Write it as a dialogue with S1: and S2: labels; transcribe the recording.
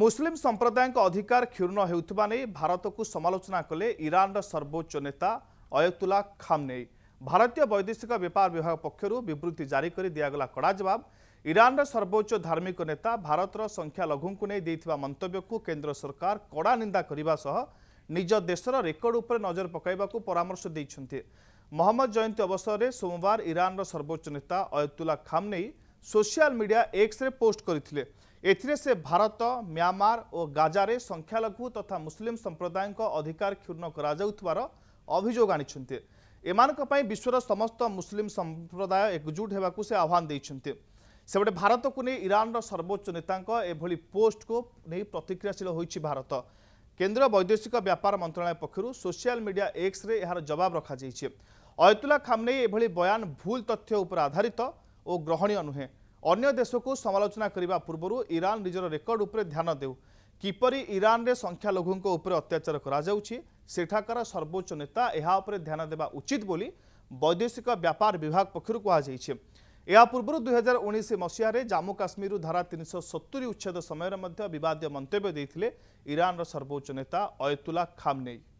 S1: ମୁସଲିମ ସମ୍ପ୍ରଦାୟଙ୍କ ଅଧିକାର କ୍ଷୁର୍ଣ୍ଣ ହେଉଥିବା ନେଇ ଭାରତକୁ ସମାଲୋଚନା କଲେ ଇରାନର ସର୍ବୋଚ୍ଚ ନେତା ଅୟତୁଲା ଖାମନେଇ ଭାରତୀୟ ବୈଦେଶିକ ବ୍ୟାପାର ବିଭାଗ ପକ୍ଷରୁ ବିବୃତ୍ତି ଜାରି କରି ଦିଆଗଲା କଡ଼ା ଜବାବ ଇରାନର ସର୍ବୋଚ୍ଚ ଧାର୍ମିକ ନେତା ଭାରତର ସଂଖ୍ୟାଲଘୁଙ୍କୁ ନେଇ ଦେଇଥିବା ମନ୍ତବ୍ୟକୁ କେନ୍ଦ୍ର ସରକାର କଡ଼ା ନିନ୍ଦା କରିବା ସହ ନିଜ ଦେଶର ରେକର୍ଡ ଉପରେ ନଜର ପକାଇବାକୁ ପରାମର୍ଶ ଦେଇଛନ୍ତି ମହମ୍ମଦ ଜୟନ୍ତୀ ଅବସରରେ ସୋମବାର ଇରାନର ସର୍ବୋଚ୍ଚ ନେତା ଅୟତୁଲା ଖାମନେଇ ସୋସିଆଲ ମିଡିଆ ଏକ୍ସରେ ପୋଷ୍ଟ କରିଥିଲେ ଏଥିରେ ସେ ଭାରତ ମ୍ୟାମାର ଓ ଗାଜାରେ ସଂଖ୍ୟାଲଘୁ ତଥା ମୁସଲିମ୍ ସମ୍ପ୍ରଦାୟଙ୍କ ଅଧିକାର କ୍ଷୁର୍ଣ୍ଣ କରାଯାଉଥିବାର ଅଭିଯୋଗ ଆଣିଛନ୍ତି ଏମାନଙ୍କ ପାଇଁ ବିଶ୍ୱର ସମସ୍ତ ମୁସଲିମ୍ ସମ୍ପ୍ରଦାୟ ଏକଜୁଟ ହେବାକୁ ସେ ଆହ୍ୱାନ ଦେଇଛନ୍ତି ସେପଟେ ଭାରତକୁ ନେଇ ଇରାନର ସର୍ବୋଚ୍ଚ ନେତାଙ୍କ ଏଭଳି ପୋଷ୍ଟକୁ ନେଇ ପ୍ରତିକ୍ରିୟାଶୀଳ ହୋଇଛି ଭାରତ କେନ୍ଦ୍ର ବୈଦେଶିକ ବ୍ୟାପାର ମନ୍ତ୍ରଣାଳୟ ପକ୍ଷରୁ ସୋସିଆଲ୍ ମିଡିଆ ଏକ୍ସରେ ଏହାର ଜବାବ ରଖାଯାଇଛି ଅୟତୁଲ୍ଲା ଖାମନେଇ ଏଭଳି ବୟାନ ଭୁଲ ତଥ୍ୟ ଉପରେ ଆଧାରିତ ଓ ଗ୍ରହଣୀୟ ନୁହେଁ ଅନ୍ୟ ଦେଶକୁ ସମାଲୋଚନା କରିବା ପୂର୍ବରୁ ଇରାନ ନିଜର ରେକର୍ଡ ଉପରେ ଧ୍ୟାନ ଦେଉ କିପରି ଇରାନରେ ସଂଖ୍ୟାଲଘୁଙ୍କ ଉପରେ ଅତ୍ୟାଚାର କରାଯାଉଛି ସେଠାକାର ସର୍ବୋଚ୍ଚ ନେତା ଏହା ଉପରେ ଧ୍ୟାନ ଦେବା ଉଚିତ ବୋଲି ବୈଦେଶିକ ବ୍ୟାପାର ବିଭାଗ ପକ୍ଷରୁ କୁହାଯାଇଛି ଏହା ପୂର୍ବରୁ ଦୁଇହଜାର ଉଣେଇଶ ମସିହାରେ ଜାମ୍ମୁ କାଶ୍ମୀରରୁ ଧାରା ତିନିଶହ ସତୁରି ଉଚ୍ଛେଦ ସମୟରେ ମଧ୍ୟ ବିବାଦୀୟ ମନ୍ତବ୍ୟ ଦେଇଥିଲେ ଇରାନର ସର୍ବୋଚ୍ଚ ନେତା ଅୟତୁଲା ଖାମନେଇ